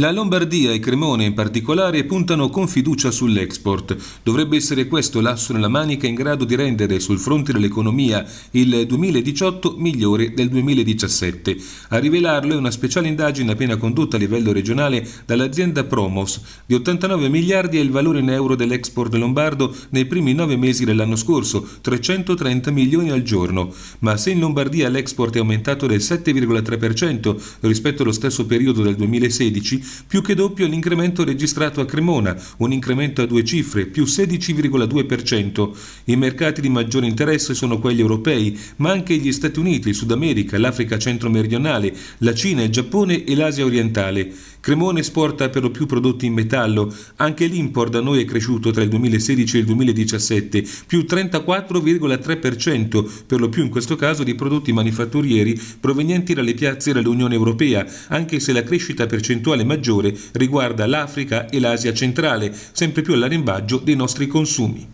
La Lombardia e Cremone in particolare puntano con fiducia sull'export. Dovrebbe essere questo l'asso nella manica in grado di rendere sul fronte dell'economia il 2018 migliore del 2017. A rivelarlo è una speciale indagine appena condotta a livello regionale dall'azienda Promos. Di 89 miliardi è il valore in euro dell'export lombardo nei primi nove mesi dell'anno scorso, 330 milioni al giorno. Ma se in Lombardia l'export è aumentato del 7,3% rispetto allo stesso periodo del 2016, più che doppio l'incremento registrato a Cremona, un incremento a due cifre, più 16,2%. I mercati di maggiore interesse sono quelli europei, ma anche gli Stati Uniti, il Sud America, l'Africa centro-meridionale, la Cina, il Giappone e l'Asia orientale. Cremone esporta per lo più prodotti in metallo, anche l'import da noi è cresciuto tra il 2016 e il 2017, più 34,3%, per lo più in questo caso di prodotti manifatturieri provenienti dalle piazze dell'Unione Europea, anche se la crescita percentuale maggiore riguarda l'Africa e l'Asia centrale, sempre più all'arembaggio dei nostri consumi.